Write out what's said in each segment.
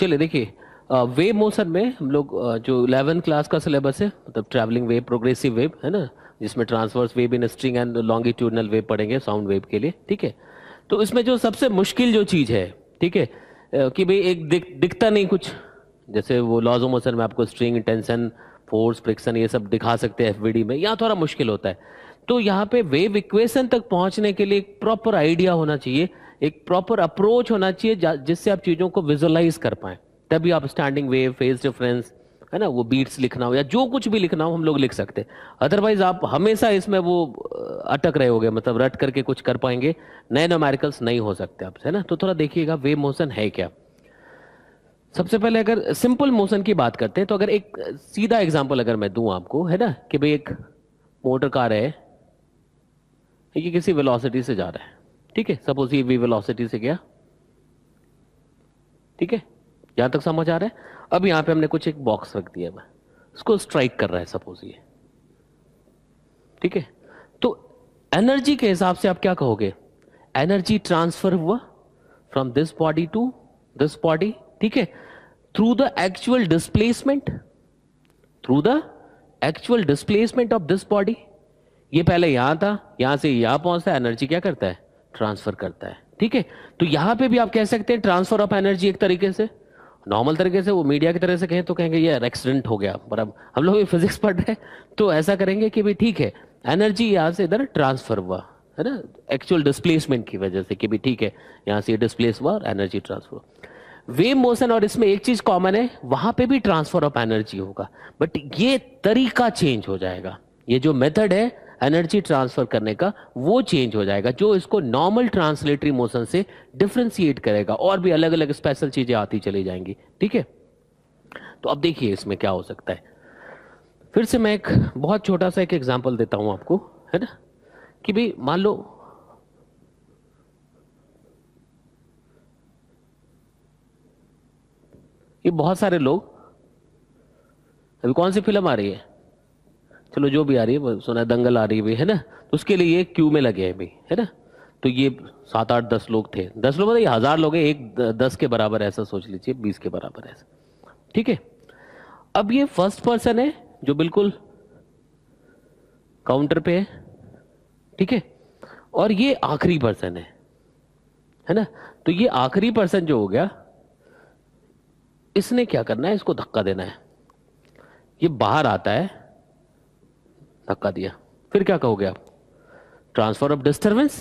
चलिए देखिए wave motion में हम लोग जो इलेवन क्लास का सिलेबस है मतलब ट्रैवलिंग वेव प्रोग्रेसिव वेव है ना जिसमें transverse wave in string and longitudinal wave पढ़ेंगे साउंड वेव के लिए ठीक है तो इसमें जो सबसे मुश्किल जो चीज़ है ठीक है कि भाई एक दिख, दिखता नहीं कुछ जैसे वो लॉज ऑफ मोशन में आपको स्ट्रिंग टेंशन फोर्स फ्रिक्शन ये सब दिखा सकते हैं एफ में यहाँ थोड़ा मुश्किल होता है तो यहाँ पे वेव इक्वेशन तक पहुँचने के लिए एक प्रॉपर आइडिया होना चाहिए एक प्रॉपर अप्रोच होना चाहिए जिससे आप चीज़ों को विजुअलाइज कर पाए तभी आप स्टैंडिंग वेव फेस डिफरेंस है ना वो बीट्स लिखना हो या जो कुछ भी लिखना हो हम लोग लिख सकते हैं अदरवाइज आप हमेशा इसमें वो अटक रहे होगे मतलब रट करके कुछ कर पाएंगे नए नोमैरिकल्स नहीं हो सकते आपसे है ना तो थोड़ा देखिएगा वेव मोशन है क्या सबसे पहले अगर सिंपल मोशन की बात करते हैं तो अगर एक सीधा एग्जाम्पल अगर मैं दूं आपको है ना कि भाई एक मोटर कार है ये किसी वेलोसिटी से जा रहा है ठीक है सपोज ये वी वेलोसिटी से गया ठीक है यहां तक समझ आ रहा है अब यहां पे हमने कुछ एक बॉक्स रख दिया मैं इसको स्ट्राइक कर रहा है सपोज ये ठीक है तो एनर्जी के हिसाब से आप क्या कहोगे एनर्जी ट्रांसफर हुआ from this body to this body ठीक है through the actual displacement through the actual displacement of this body ये पहले यहां था यहां से यहां पहुंचता है एनर्जी क्या करता है ट्रांसफर करता है ठीक है तो यहां पे भी आप कह सकते हैं ट्रांसफर ऑफ एनर्जी एक तरीके से नॉर्मल तरीके से वो मीडिया की तरह से कहें तो कहेंगे ये एक्सीडेंट हो गया पर अब हम लोग भी फिजिक्स पढ़ रहे हैं तो ऐसा करेंगे कि भाई ठीक है एनर्जी यहाँ से इधर ट्रांसफर हुआ है ना एक्चुअल डिस्प्लेसमेंट की वजह से कि भी ठीक है यहाँ से डिस्प्लेस हुआ और एनर्जी ट्रांसफर वेव मोशन और इसमें एक चीज कॉमन है वहां पे भी ट्रांसफर ऑफ एनर्जी होगा बट ये तरीका चेंज हो जाएगा ये जो मेथड है एनर्जी ट्रांसफर करने का वो चेंज हो जाएगा जो इसको नॉर्मल ट्रांसलेटरी मोशन से डिफ्रेंसिएट करेगा और भी अलग अलग स्पेशल चीजें आती चली जाएंगी ठीक है तो अब देखिए इसमें क्या हो सकता है फिर से मैं एक बहुत छोटा सा एक एग्जाम्पल देता हूं आपको है ना कि भाई मान लो ये बहुत सारे लोग अभी कौन सी फिल्म आ रही है चलो जो भी आ रही है सुना है दंगल आ रही है है ना तो उसके लिए ये क्यू में लगे हैं भाई है ना तो ये सात आठ दस लोग थे दस लोग मतलब हजार लोग हैं एक दस के बराबर ऐसा सोच लीजिए बीस के बराबर ऐसा ठीक है अब ये फर्स्ट पर्सन है जो बिल्कुल काउंटर पे है ठीक है और ये आखिरी पर्सन है है ना तो ये आखिरी पर्सन जो हो गया इसने क्या करना है इसको धक्का देना है ये बाहर आता है धक्का दिया फिर क्या कहोगे आप transfer of disturbance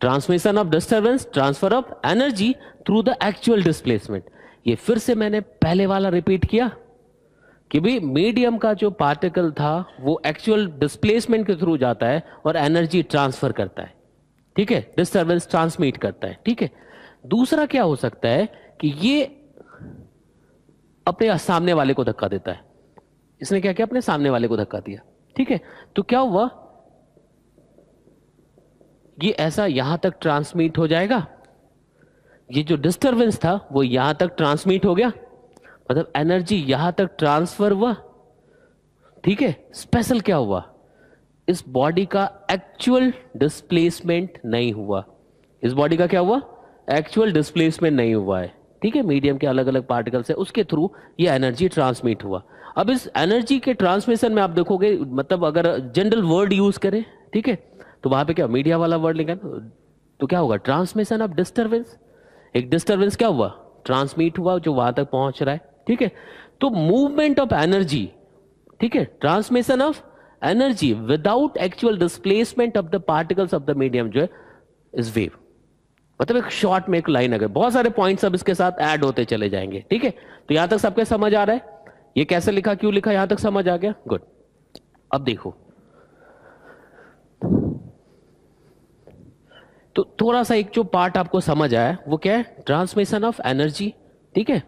transmission of disturbance transfer of energy through the actual displacement ये फिर से मैंने पहले वाला रिपीट किया कि भाई मीडियम का जो पार्टिकल था वो एक्चुअल डिस्प्लेसमेंट के थ्रू जाता है और एनर्जी ट्रांसफर करता है ठीक है डिस्टर्बेंस ट्रांसमिट करता है ठीक है दूसरा क्या हो सकता है कि ये अपने सामने वाले को धक्का देता है इसने क्या किया अपने सामने वाले को धक्का दिया ठीक है तो क्या हुआ ये ऐसा यहां तक ट्रांसमिट हो जाएगा ये जो डिस्टरबेंस था वो यहां तक ट्रांसमिट हो गया मतलब एनर्जी यहां तक ट्रांसफर हुआ ठीक है स्पेशल क्या हुआ इस बॉडी का एक्चुअल डिस्प्लेसमेंट नहीं हुआ इस बॉडी का क्या हुआ एक्चुअल डिस्प्लेसमेंट नहीं हुआ है ठीक है मीडियम के अलग अलग पार्टिकल्स है उसके थ्रू ये एनर्जी ट्रांसमिट हुआ अब इस एनर्जी के ट्रांसमिशन में आप देखोगे मतलब अगर जनरल वर्ड यूज करें ठीक है तो वहां पे क्या मीडिया वाला वर्ड लिखा तो क्या होगा ट्रांसमिशन ऑफ डिस्टर्बेंस एक डिस्टर्बेंस क्या हुआ ट्रांसमिट हुआ जो वहां तक पहुंच रहा है ठीक है तो मूवमेंट ऑफ एनर्जी ठीक है transmission of energy without actual displacement of the particles of the medium जो है इज वेव मतलब एक शॉर्ट में एक लाइन अगर बहुत सारे पॉइंट्स अब इसके साथ ऐड होते चले जाएंगे ठीक है तो यहां तक सबके समझ आ रहा है ये कैसे लिखा क्यों लिखा यहां तक समझ आ गया गुड अब देखो तो थोड़ा सा एक जो पार्ट आपको समझ आया वो क्या है ट्रांसमिशन ऑफ एनर्जी ठीक है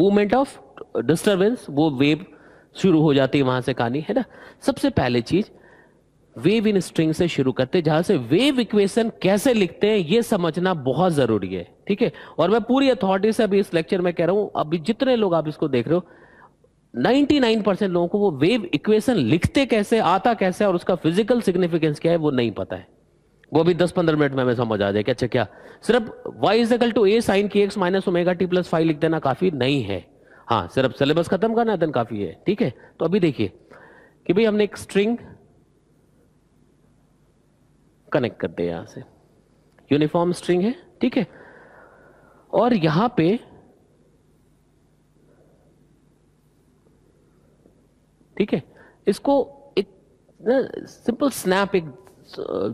मूवमेंट ऑफ डिस्टरबेंस वो वेव शुरू हो जाती है वहां से कहानी है ना सबसे पहले चीज वेव इन स्ट्रिंग से शुरू करते हैं जहां से वेव इक्वेशन कैसे लिखते हैं ये समझना बहुत जरूरी है ठीक है और मैं पूरी अथॉरिटी से अभी इस लेक्चर में कह रहा हूं अभी जितने लोग आप इसको देख रहे हो 99 लोगों को वो वेव इक्वेशन लिखते कैसे आता कैसे और उसका फिजिकल सिग्निफिकेंस क्या है वो नहीं पता है वो भी 10-15 मिनट में हमें समझ आ जाएगा अच्छा क्या सिर्फ y is equal to A sine k x minus omega t plus five लिख देना काफी नहीं है हाँ सिर्फ सिलेबस खत्म करना देन काफी है ठीक है तो अभी देखिए कि भाई हमने एक स्ट्रिंग कनेक्ट कर दिया यहां से यूनिफॉर्म स्ट्रिंग है ठीक है और यहां पे ठीक है इसको एक सिंपल स्नैप एक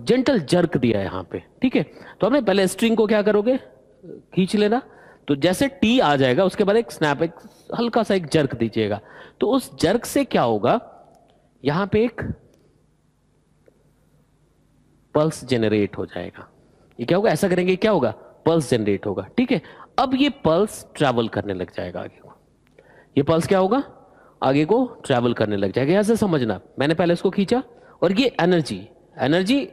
जेंटल जर्क दिया है यहाँ पे ठीक है तो हमने पहले स्ट्रिंग को क्या करोगे खींच लेना तो जैसे टी आ जाएगा उसके बाद एक स्नैप एक हल्का सा एक जर्क दीजिएगा तो उस जर्क से क्या होगा यहां पे एक पल्स जनरेट हो जाएगा ये क्या होगा ऐसा करेंगे क्या होगा पल्स जेनरेट होगा ठीक है अब ये पल्स ट्रेवल करने लग जाएगा आगे को ये पल्स क्या होगा आगे को ट्रैवल करने लग जाएगा ऐसे समझना मैंने पहले इसको खींचा और ये एनर्जी एनर्जी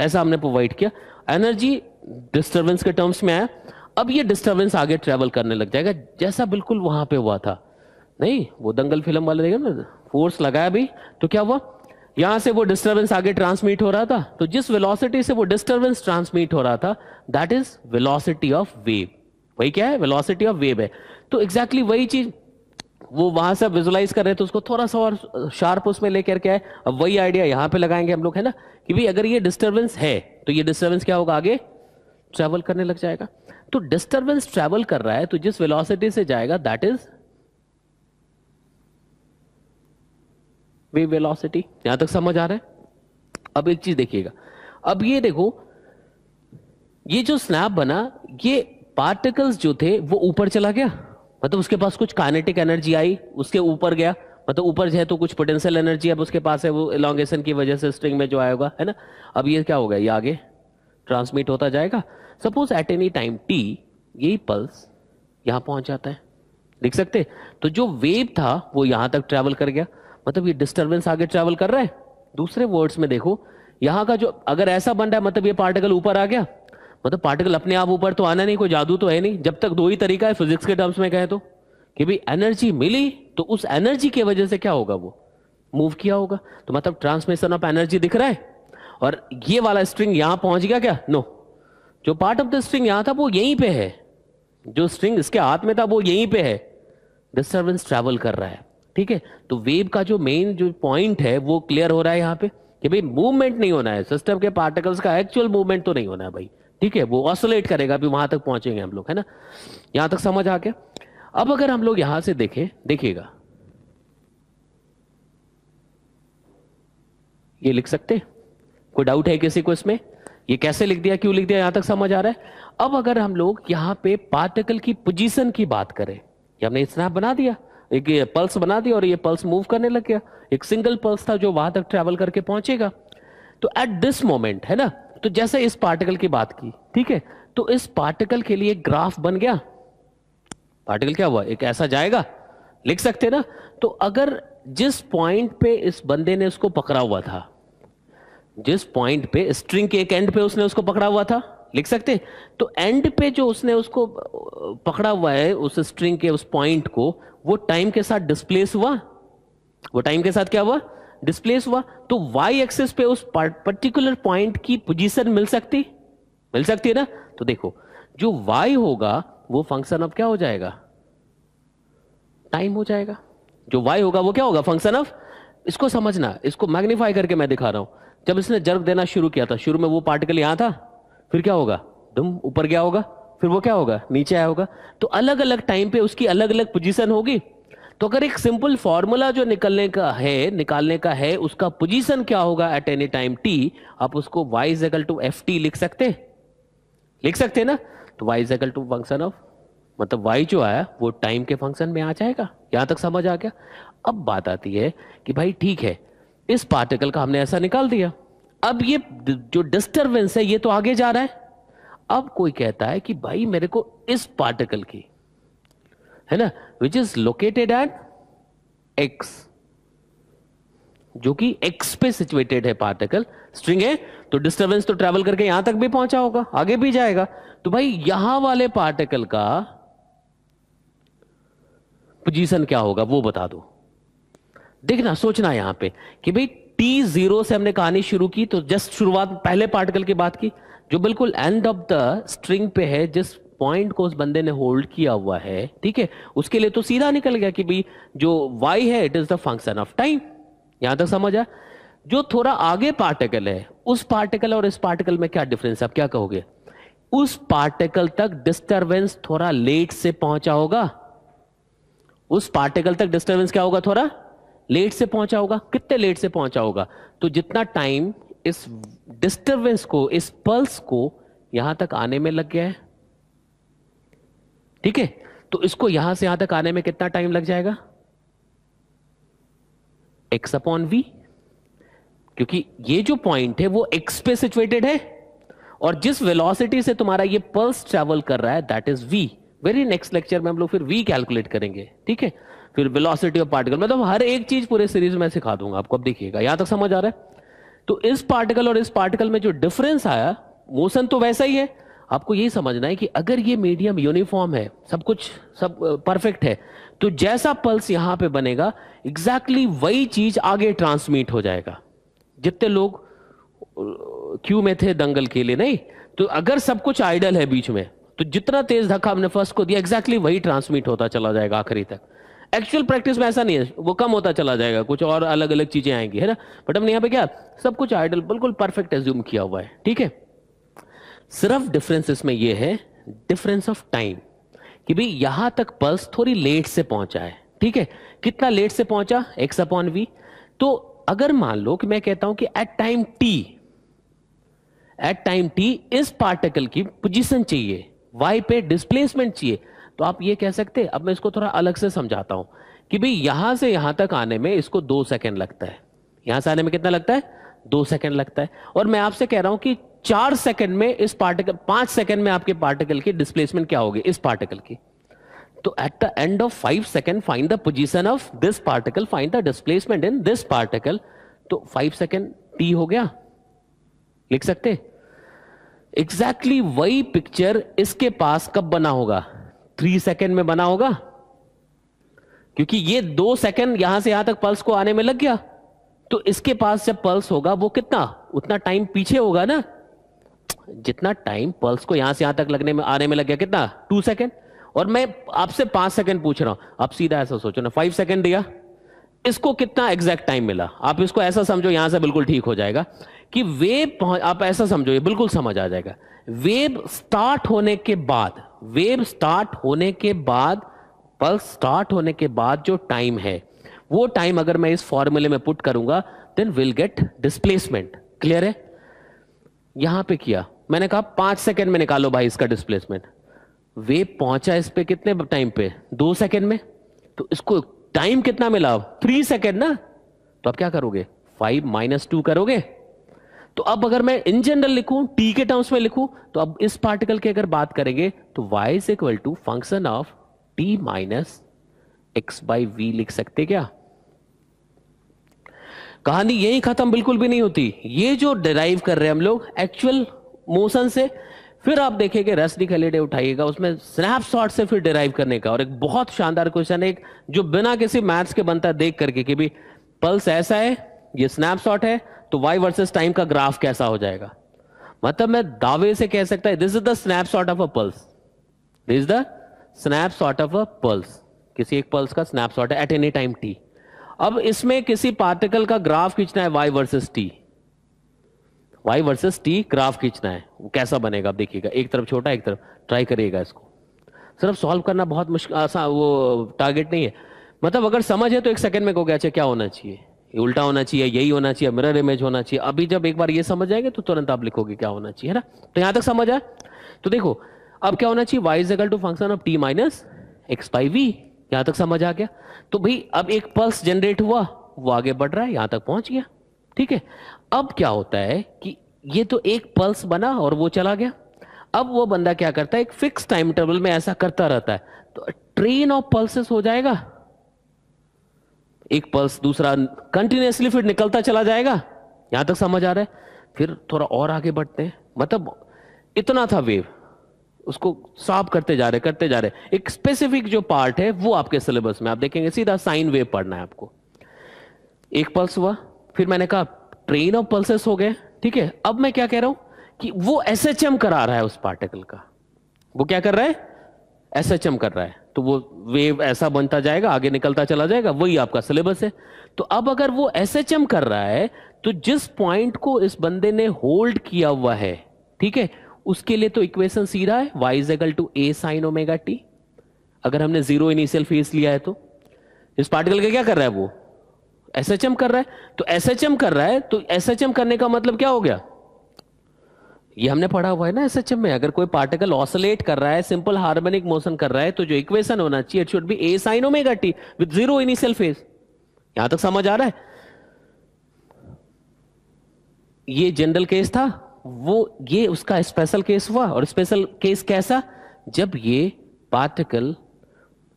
ऐसा हमने प्रोवाइड किया एनर्जी डिस्टर्बेंस के टर्म्स में आया अब ये डिस्टर्बेंस आगे ट्रैवल करने लग जाएगा जैसा बिल्कुल वहां पे हुआ था नहीं वो दंगल फिल्म वाले देखे ना फोर्स लगाया भी तो क्या हुआ यहां से वो डिस्टर्बेंस आगे ट्रांसमिट हो रहा था तो जिस वेलोसिटी से वो डिस्टर्बेंस ट्रांसमिट हो रहा था that is velocity of wave वही क्या है वेलोसिटी ऑफ वेव है तो एग्जैक्टली exactly वही चीज वो वहां से विजुलाइज कर रहे थे तो उसको थोड़ा सा और शार्प उसमें लेकर के आए अब वही आइडिया यहां पे लगाएंगे हम लोग है ना कि भाई अगर ये डिस्टरबेंस है तो ये डिस्टर्बेंस क्या होगा आगे ट्रैवल करने लग जाएगा तो डिस्टर्बेंस ट्रैवल कर रहा है तो जिस वेलोसिटी से जाएगा दैट इज वे वेलोसिटी यहां तक समझ आ रहा है अब एक चीज देखिएगा अब ये देखो ये जो स्नैप बना ये पार्टिकल्स जो थे वो ऊपर चला गया मतलब उसके पास कुछ काइनेटिक एनर्जी आई उसके ऊपर गया मतलब ऊपर जो है तो कुछ पोटेंशियल एनर्जी अब उसके पास है वो इलांगेशन की वजह से स्ट्रिंग में जो आया होगा है ना अब ये क्या होगा ये आगे ट्रांसमिट होता जाएगा suppose at any time t यही पल्स यहाँ पहुंच जाता है लिख सकते तो जो वेव था वो यहाँ तक ट्रैवल कर गया मतलब ये डिस्टर्बेंस आगे ट्रैवल कर रहा है दूसरे वर्ड्स में देखो यहाँ का जो अगर ऐसा बन रहा है मतलब ये पार्टिकल ऊपर आ गया मतलब पार्टिकल अपने आप ऊपर तो आना नहीं कोई जादू तो है नहीं जब तक दो ही तरीका है फिजिक्स के टर्म्स में कहे तो कि भाई एनर्जी मिली तो उस एनर्जी की वजह से क्या होगा वो मूव किया होगा तो मतलब ट्रांसमिशन ऑफ एनर्जी दिख रहा है और ये वाला स्ट्रिंग यहां पहुंच गया क्या नो जो पार्ट ऑफ द स्ट्रिंग यहां था वो यहीं पे है जो स्ट्रिंग इसके हाथ में था वो यहीं पे है डिस्टर्बेंस ट्रेवल कर रहा है ठीक है तो वेव का जो मेन जो पॉइंट है वो क्लियर हो रहा है यहाँ पे कि भाई मूवमेंट नहीं होना है सिस्टम के पार्टिकल्स का एक्चुअल मूवमेंट तो नहीं होना है भाई ठीक है वो ऑसोलेट करेगा अभी वहां तक पहुंचेंगे हम लोग है ना यहां तक समझ आ गया अब अगर हम लोग यहां से देखें देखिएगा ये लिख सकते कोई डाउट है किसी को इसमें ये कैसे लिख दिया क्यों लिख दिया यहां तक समझ आ रहा है अब अगर हम लोग यहां पे पार्टिकल की पोजीशन की बात करें ये हमने स्नैप बना दिया एक ये पल्स बना दिया और ये पल्स मूव करने लग गया एक सिंगल पल्स था जो वहां तक ट्रेवल करके पहुंचेगा तो एट दिस मोमेंट है ना तो जैसे इस पार्टिकल की बात की ठीक है तो इस पार्टिकल के लिए ग्राफ बन गया पार्टिकल क्या हुआ एक ऐसा जाएगा लिख सकते ना तो अगर जिस पॉइंट पे इस बंदे ने उसको पकड़ा हुआ था जिस पॉइंट पे स्ट्रिंग के एक एंड पे उसने उसको पकड़ा हुआ था लिख सकते तो एंड पे जो उसने उसको पकड़ा हुआ है उस स्ट्रिंग के उस पॉइंट को वो टाइम के साथ डिस्प्लेस हुआ वो टाइम के साथ क्या हुआ डिस्प्लेस हुआ तो वाई एक्सेस पे उस पर्टिकुलर पॉइंट की पोजीशन मिल सकती मिल सकती है ना तो देखो जो वाई होगा वो फंक्शन ऑफ क्या हो जाएगा टाइम हो जाएगा जो वाई होगा वो क्या होगा फंक्शन ऑफ इसको समझना इसको मैग्निफाई करके मैं दिखा रहा हूं जब इसने जर्क देना शुरू किया था शुरू में वो पार्टिकल यहां था फिर क्या होगा दुम ऊपर गया होगा फिर वो क्या होगा नीचे आया होगा तो अलग अलग टाइम पे उसकी अलग अलग पोजीशन होगी तो अगर एक सिंपल फॉर्मूला जो निकलने का है निकालने का है उसका पोजीशन क्या होगा एट एनी टाइम टी आप उसको Y equal to f t लिख सकते लिख सकते ना तो Y equal to function of मतलब वाई जो आया वो टाइम के फंक्शन में आ जाएगा यहां तक समझ आ गया अब बात आती है कि भाई ठीक है इस पार्टिकल का हमने ऐसा निकाल दिया अब ये जो डिस्टर्बेंस है ये तो आगे जा रहा है अब कोई कहता है कि भाई मेरे को इस पार्टिकल की है ना which is located at x जो कि एक्स पे सिचुएटेड है पार्टिकल स्ट्रिंग है तो डिस्टरबेंस तो ट्रेवल करके यहां तक भी पहुंचा होगा आगे भी जाएगा तो भाई यहां वाले पार्टिकल का पोजीशन क्या होगा वो बता दो देखना सोचना यहां पे कि भाई टी जीरो से हमने कहानी शुरू की तो जस्ट शुरुआत पहले पार्टिकल की बात की जो बिल्कुल एंड ऑफ द स्ट्रिंग पे है जिस पॉइंट को उस बंदे ने होल्ड किया हुआ है ठीक है उसके लिए तो सीधा निकल गया कि भाई जो वाई है it is the function of time यहां तक समझ आ जो थोड़ा आगे पार्टिकल है उस पार्टिकल और इस पार्टिकल में क्या डिफरेंस आप क्या कहोगे उस पार्टिकल तक डिस्टरबेंस थोड़ा लेट से पहुंचा होगा उस पार्टिकल तक डिस्टरबेंस क्या होगा थोड़ा लेट से पहुंचा होगा कितने लेट से पहुंचा होगा तो जितना टाइम इस डिस्टरबेंस को इस पल्स को यहां तक आने में लग गया है ठीक है तो इसको यहां से यहां तक आने में कितना टाइम लग जाएगा एक्स अपॉन वी क्योंकि ये जो पॉइंट है वो एक्स पे सिचुएटेड है और जिस वेलोसिटी से तुम्हारा ये पल्स ट्रेवल कर रहा है that is v very next lecture में हम लोग फिर वी कैलकुलेट करेंगे ठीक है फिर वेलोसिटी ऑफ पार्टिकल मतलब हर एक चीज पूरे सीरीज में सिखा दूंगा आपको अब देखिएगा यहां तक समझ आ रहा है तो इस पार्टिकल और इस पार्टिकल में जो डिफरेंस आया मोशन तो वैसा ही है आपको यही समझना है कि अगर ये मीडियम यूनिफॉर्म है सब कुछ सब परफेक्ट है तो जैसा पल्स यहां पे बनेगा एग्जैक्टली exactly वही चीज आगे ट्रांसमिट हो जाएगा जितने लोग क्यू में थे दंगल के लिए नहीं तो अगर सब कुछ आइडल है बीच में तो जितना तेज धक्का हमने फर्स्ट को दिया एग्जैक्टली exactly वही ट्रांसमिट होता चला जाएगा आखिरी तक एक्चुअल प्रैक्टिस में ऐसा नहीं है वो कम होता चला जाएगा कुछ और अलग अलग चीजें आएंगी है ना बट हमने यहाँ पे क्या सब कुछ आइडल बिल्कुल परफेक्ट एज्यूम किया हुआ है ठीक है सिर्फ डिफरेंस इसमें यह है डिफरेंस ऑफ टाइम कि भाई यहां तक पल्स थोड़ी लेट से पहुंचा है ठीक है कितना लेट से पहुंचा एक्स अपॉन वी तो अगर मान लो कि मैं कहता हूं कि at time t at time t इस पार्टिकल की पोजीशन चाहिए वाई पे डिस्प्लेसमेंट चाहिए तो आप ये कह सकते अब मैं इसको थोड़ा अलग से समझाता हूं कि भाई यहां से यहां तक आने में इसको दो सेकेंड लगता है यहां से आने में कितना लगता है दो सेकेंड लगता है और मैं आपसे कह रहा हूं कि चार सेकंड में इस पार्टिकल पांच सेकंड में आपके पार्टिकल की डिस्प्लेसमेंट क्या होगी इस पार्टिकल की तो at the end of five second find the position of this particle find the displacement in this particle तो फाइव सेकंड टी हो गया लिख सकते एग्जैक्टली exactly वही पिक्चर इसके पास कब बना होगा थ्री सेकेंड में बना होगा क्योंकि ये दो सेकेंड यहां से यहां तक पल्स को आने में लग गया तो इसके पास जब पल्स होगा वो कितना उतना टाइम पीछे होगा ना जितना टाइम पल्स को यहां से यहां तक लगने में आने में लग गया कितना टू सेकेंड और मैं आपसे पांच सेकेंड पूछ रहा हूं आप सीधा ऐसा सोचो ना फाइव सेकेंड दिया इसको कितना एग्जैक्ट टाइम मिला आप इसको ऐसा समझो यहां से बिल्कुल ठीक हो जाएगा कि वेब आप ऐसा समझो ये बिल्कुल समझ आ जाएगा वेब स्टार्ट होने के बाद वेब स्टार्ट होने के बाद पल्स स्टार्ट होने के बाद जो टाइम है वो टाइम अगर मैं इस फॉर्मूले में पुट करूंगा then will get displacement clear है यहां पे किया मैंने कहा पांच सेकंड में निकालो भाई इसका डिस्प्लेसमेंट वेव पहुंचा इस पे कितने टाइम पे दो सेकंड में तो इसको टाइम कितना मिला थ्री सेकेंड ना तो आप क्या करोगे फाइव माइनस टू करोगे तो अब अगर मैं इन जनरल लिखूं टी के टर्म्स में लिखूं तो अब इस पार्टिकल की अगर बात करेंगे तो Y is equal to function of t minus x by v लिख सकते क्या कहानी यही खत्म बिल्कुल भी नहीं होती ये जो डिराइव कर रहे हैं हम लोग एक्चुअल मोशन से फिर आप देखेंगे रस डिखलेडे उठाइएगा उसमें स्नैपशॉट से फिर डिराइव करने का और एक बहुत शानदार क्वेश्चन है जो बिना किसी मैथ्स के बनता देख करके कि भी पल्स ऐसा है ये स्नैपशॉट है तो वाई वर्सेस टाइम का ग्राफ कैसा हो जाएगा मतलब मैं दावे से कह सकता है this is the snapshot of a pulse this is the snapshot of a pulse किसी एक पल्स का स्नैपशॉट है एट एनी टाइम टी अब इसमें किसी पार्टिकल का ग्राफ खींचना है Y versus t Y versus t graph खींचना है वो कैसा बनेगा आप देखिएगा एक तरफ छोटा एक तरफ ट्राई करिएगा इसको सिर्फ सॉल्व करना बहुत मुश्किल आसान वो टारगेट नहीं है मतलब अगर समझ है तो एक सेकंड में को अच्छा क्या होना चाहिए ये उल्टा होना चाहिए यही होना चाहिए मिरर इमेज होना चाहिए अभी जब एक बार ये समझ जाएंगे तो तुरंत आप लिखोगे क्या होना चाहिए है ना तो यहां तक समझ आए तो देखो अब क्या होना चाहिए Y is to function of t minus x by v यहां तक समझ आ गया तो भाई अब एक पल्स जनरेट हुआ वो आगे बढ़ रहा है यहां तक पहुंच गया ठीक है अब क्या होता है कि ये तो एक पल्स बना और वो चला गया अब वो बंदा क्या करता है एक फिक्स टाइम टेबल में ऐसा करता रहता है तो ट्रेन ऑफ पल्सेस हो जाएगा एक पल्स दूसरा कंटिन्यूसली फिर निकलता चला जाएगा यहां तक समझ आ रहा है फिर थोड़ा और आगे बढ़ते हैं मतलब इतना था वेव उसको साफ करते जा रहे करते जा रहे एक स्पेसिफिक जो पार्ट है वो आपके सिलेबस में आप देखेंगे सीधा साइन वेव पढ़ना है आपको एक पल्स हुआ फिर मैंने कहा ट्रेन ऑफ पल्सेस हो गए ठीक है अब मैं क्या कह रहा हूं कि वो एस करा रहा है उस पार्टिकल का वो क्या कर रहा है एस कर रहा है तो वो वेव ऐसा बनता जाएगा आगे निकलता चला जाएगा वही आपका सिलेबस है तो अब अगर वो एस कर रहा है तो जिस पॉइंट को इस बंदे ने होल्ड किया हुआ है ठीक है उसके लिए तो इक्वेशन सीधा है Y is equal to A sine omega t अगर हमने जीरो इनिशियल फेस लिया है तो इस पार्टिकल का क्या कर रहा है वो एस एच एम कर रहा है तो एस एच एम कर रहा है तो एस एच एम करने का मतलब क्या हो गया ये हमने पढ़ा हुआ है ना एस एच एम में अगर कोई पार्टिकल ऑसोलेट कर रहा है सिंपल हार्मोनिक मोशन कर रहा है तो जो इक्वेशन होना चाहिए it should be A sine omega t with zero initial phase यहां तक समझ आ रहा है ये जनरल केस था वो ये उसका स्पेशल केस हुआ और स्पेशल केस कैसा जब ये पार्टिकल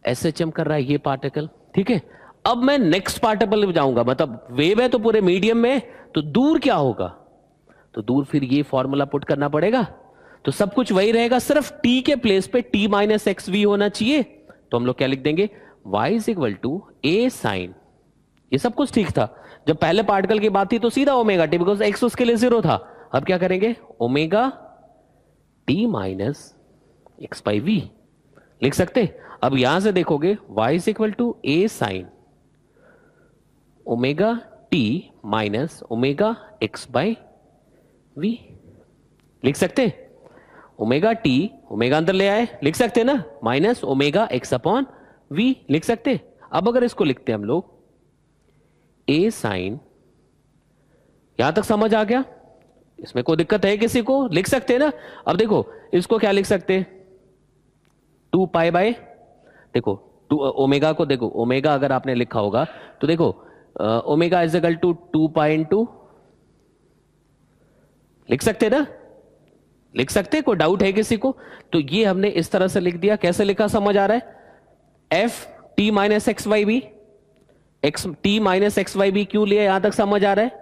एस एच एम कर रहा है ये पार्टिकल ठीक है अब मैं नेक्स्ट पार्टिकल में जाऊंगा मतलब वेव है तो पूरे मीडियम में तो दूर क्या होगा तो दूर फिर ये फॉर्मूला पुट करना पड़ेगा तो सब कुछ वही रहेगा सिर्फ टी के प्लेस पे टी माइनस एक्स वी होना चाहिए तो हम लोग क्या लिख देंगे Y is equal to A sine ये सब कुछ ठीक था जब पहले पार्टिकल की बात थी तो सीधा ओमेगा टी बिकॉज एक्स उसके लिए जीरो था अब क्या करेंगे omega t minus x by v लिख सकते अब यहां से देखोगे y is equal to A sine omega t minus omega x by v लिख सकते ओमेगा टी ओमेगा अंदर ले आए लिख सकते ना minus omega x upon v लिख सकते अब अगर इसको लिखते हम लोग ए साइन यहां तक समझ आ गया इसमें कोई दिक्कत है किसी को लिख सकते हैं ना अब देखो इसको क्या लिख सकते हैं टू पाई बाय देखो टू ओमेगा को देखो ओमेगा अगर आपने लिखा होगा तो देखो omega is equal to two pi into लिख सकते ना लिख सकते कोई डाउट है किसी को तो ये हमने इस तरह से लिख दिया कैसे लिखा समझ आ रहा है F T minus x Y B X T minus x Y B क्यों लिया यहां तक समझ आ रहा है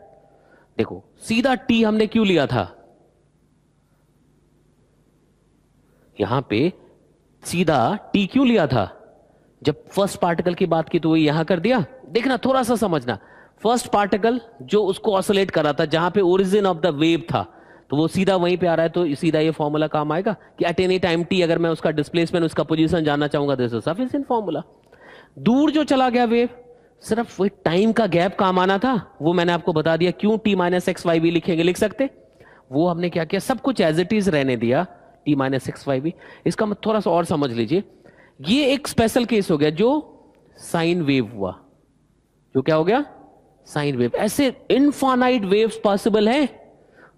देखो सीधा टी हमने क्यों लिया था यहां पे सीधा टी क्यों लिया था जब फर्स्ट पार्टिकल की बात की तो वही यहां कर दिया देखना थोड़ा सा समझना फर्स्ट पार्टिकल जो उसको ऑसोलेट कर रहा था जहां पे ओरिजिन ऑफ द वेव था तो वो सीधा वहीं पे आ रहा है तो सीधा ये फॉर्मूला काम आएगा कि एट एनी टाइम टी अगर मैं उसका डिस्प्लेसमेंट उसका पोजीशन जानना चाहूंगा दिस इज फॉर्मूला दूर जो चला गया वेव सिर्फ वही टाइम का गैप काम आना था वो मैंने आपको बता दिया क्यों t minus x Y v लिखेंगे लिख सकते वो हमने क्या किया सब कुछ एज इट इज रहने दिया t minus x Y v इसका थोड़ा सा और समझ लीजिए ये एक स्पेशल केस हो गया जो साइन वेव हुआ जो क्या हो गया साइन वेव ऐसे इनफाइनाइट वेव्स पॉसिबल है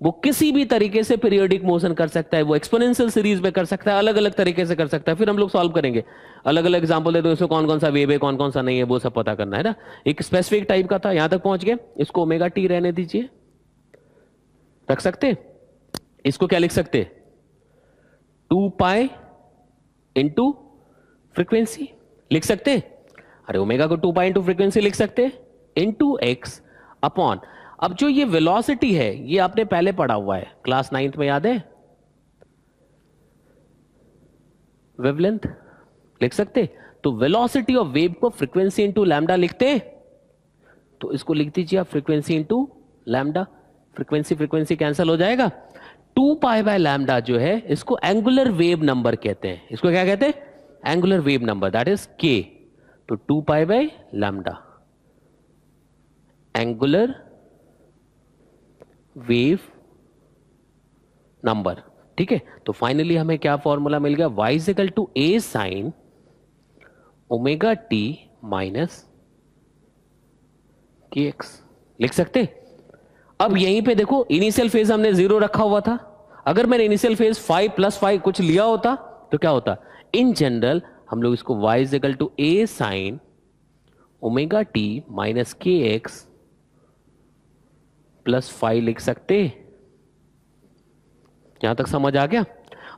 वो किसी भी तरीके से पीरियडिक मोशन कर सकता है वो एक्सपोनेंशियल सीरीज में कर सकता है अलग अलग तरीके से कर सकता है फिर हम लोग सॉल्व करेंगे अलग अलग एग्जाम्पल देते हैं इसमें कौन कौन सा वेब है कौन कौन सा नहीं है वो सब पता करना है ना एक स्पेसिफिक टाइप का था यहां तक पहुंच गए इसको ओमेगा टी रहने दीजिए रख सकते इसको क्या लिख सकते टू पाए इंटू फ्रिक्वेंसी लिख सकते अरे ओमेगा को टू पाई इंटू फ्रिक्वेंसी लिख सकते इंटू एक्स अपॉन अब जो ये वेलोसिटी है ये आपने पहले पढ़ा हुआ है क्लास नाइन्थ में याद है वेवलेंथ लिख सकते तो वेलोसिटी ऑफ वेव को फ्रीक्वेंसी इनटू लैमडा लिखते तो इसको लिख दीजिए आप frequency into lambda frequency frequency cancel हो जाएगा टू पाई बाय लैमडा जो है इसको एंगुलर वेव नंबर कहते हैं इसको क्या कहते हैं angular wave number that is k तो two pi by lambda angular wave number ठीक है तो फाइनली हमें क्या फॉर्मूला मिल गया Y to A sine omega t minus k x लिख सकते अब यहीं पे देखो इनिशियल फेज हमने जीरो रखा हुआ था अगर मैंने initial phase five plus five कुछ लिया होता तो क्या होता इन जनरल हम लोग इसको Y is equal to A sine omega t minus k x plus five लिख सकते यहां तक समझ आ गया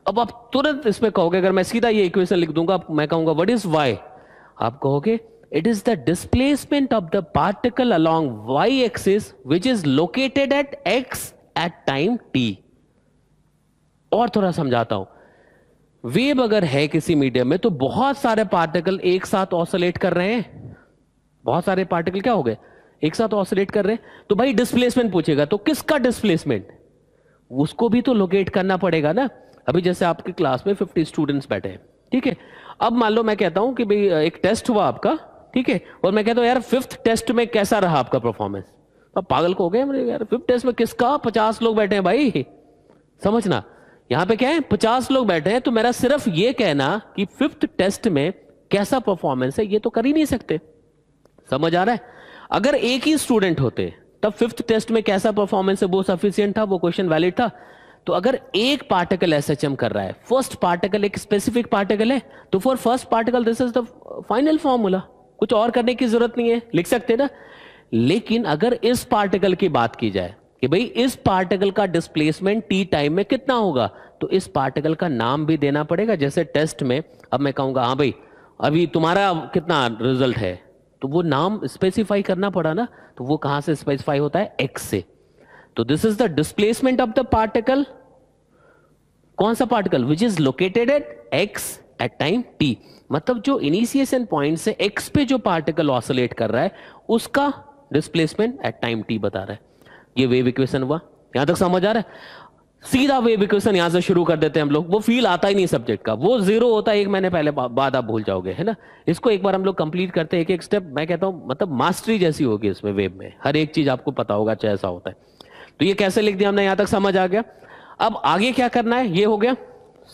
अब आप तुरंत इसमें कहोगे अगर मैं सीधा ये इक्वेशन लिख दूंगा मैं कहूंगा व्हाट इज वाई आप कहोगे it is the displacement of the particle along Y axis which is located at x at time t और थोड़ा समझाता हूं वेब अगर है किसी मीडियम में तो बहुत सारे पार्टिकल एक साथ ऑसोलेट कर रहे हैं बहुत सारे पार्टिकल क्या हो गए एक साथ ऑसलेट कर रहे हैं तो भाई डिस्प्लेसमेंट पूछेगा तो किसका डिस्प्लेसमेंट उसको भी तो लोकेट करना पड़ेगा ना अभी जैसे आपके क्लास में 50 स्टूडेंट्स बैठे हैं ठीक है अब मान लो मैं कहता हूं कि भाई एक टेस्ट हुआ आपका ठीक है और मैं कहता हूं यार फिफ्थ टेस्ट में कैसा रहा आपका तो परफॉर्मेंस अब पागल को हो गए यार फिफ्थ टेस्ट में किसका पचास लोग बैठे हैं भाई समझना यहां पे क्या है पचास लोग बैठे हैं तो मेरा सिर्फ ये कहना कि फिफ्थ टेस्ट में कैसा परफॉर्मेंस है ये तो कर ही नहीं सकते समझ आ रहा है अगर एक ही स्टूडेंट होते तब फिफ्थ टेस्ट में कैसा परफॉर्मेंस है वो सफिशियंट था वो क्वेश्चन वैलिड था तो अगर एक पार्टिकल एस एच एम कर रहा है फर्स्ट पार्टिकल एक स्पेसिफिक पार्टिकल है तो for first particle this is the final formula कुछ और करने की जरूरत नहीं है लिख सकते ना लेकिन अगर इस पार्टिकल की बात की जाए कि भाई इस पार्टिकल का डिस्प्लेसमेंट टी टाइम में कितना होगा तो इस पार्टिकल का नाम भी देना पड़ेगा जैसे टेस्ट में अब मैं कहूंगा हाँ भाई अभी तुम्हारा कितना रिजल्ट है तो वो नाम स्पेसिफाई करना पड़ा ना तो वो कहां से स्पेसिफाई होता है एक्स से तो this is the displacement of the particle कौन सा particle which is located at x at time t मतलब जो इनिशिएशन पॉइंट से एक्स पे जो पार्टिकल ऑसोलेट कर रहा है उसका डिस्प्लेसमेंट एट टाइम टी बता रहा है ये वेव इक्वेशन हुआ यहां तक समझ आ रहा है सीधा वे क्वेश्चन यहां से शुरू कर देते हैं हम लोग वो फील आता ही नहीं सब्जेक्ट का वो जीरो होता है एक महीने पहले बा, बाद आप भूल जाओगे है ना इसको एक बार हम लोग कंप्लीट करते हैं एक एक स्टेप मैं कहता हूं मतलब मास्टरी जैसी होगी इसमें वेब में हर एक चीज आपको पता होगा चाहे ऐसा होता है तो ये कैसे लिख दिया हमने यहां तक समझ आ गया अब आगे क्या करना है ये हो गया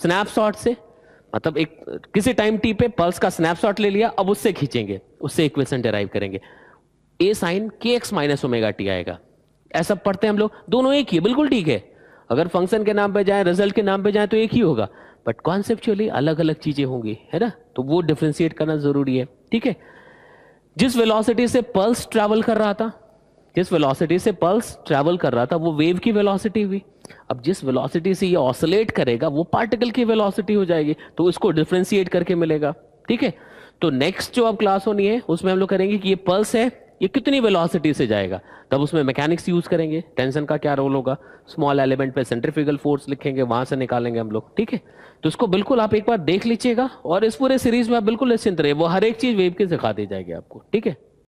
स्नैपशॉट से मतलब एक किसी टाइम टी पे पल्स का स्नैपशॉट ले लिया अब उससे खींचेंगे उससे इक्वेशन डेराइव करेंगे A sine k x minus omega t आएगा ऐसा पढ़ते हैं हम लोग दोनों एक ही बिल्कुल ठीक है अगर फंक्शन के नाम पे जाए रिजल्ट के नाम पे जाए तो एक ही होगा बट कॉन्सेप्चुअली अलग अलग चीजें होंगी है ना तो वो डिफ्रेंशिएट करना जरूरी है ठीक है जिस वेलोसिटी से पल्स ट्रैवल कर रहा था जिस वेलोसिटी से पल्स ट्रैवल कर रहा था वो वेव की वेलोसिटी हुई अब जिस वेलोसिटी से ये ऑसोलेट करेगा वो पार्टिकल की वेलोसिटी हो जाएगी तो इसको डिफ्रेंशिएट करके मिलेगा ठीक है तो नेक्स्ट जो अब क्लास होनी है उसमें हम लोग करेंगे कि ये पल्स है ये कितनी वेलोसिटी से जाएगा तब उसमें मैकेनिक्स यूज करेंगे टेंशन का क्या रोल होगा स्मॉल एलिमेंट पे सेंट्रिफिकल फोर्स लिखेंगे वहां से निकालेंगे हम लोग ठीक है तो इसको बिल्कुल आप एक बार देख लीजिएगा और इस पूरे सीरीज में आप बिल्कुल निश्चिंत रहे वो हर एक चीज वेब के सिखा दी जाएगी आपको ठीक है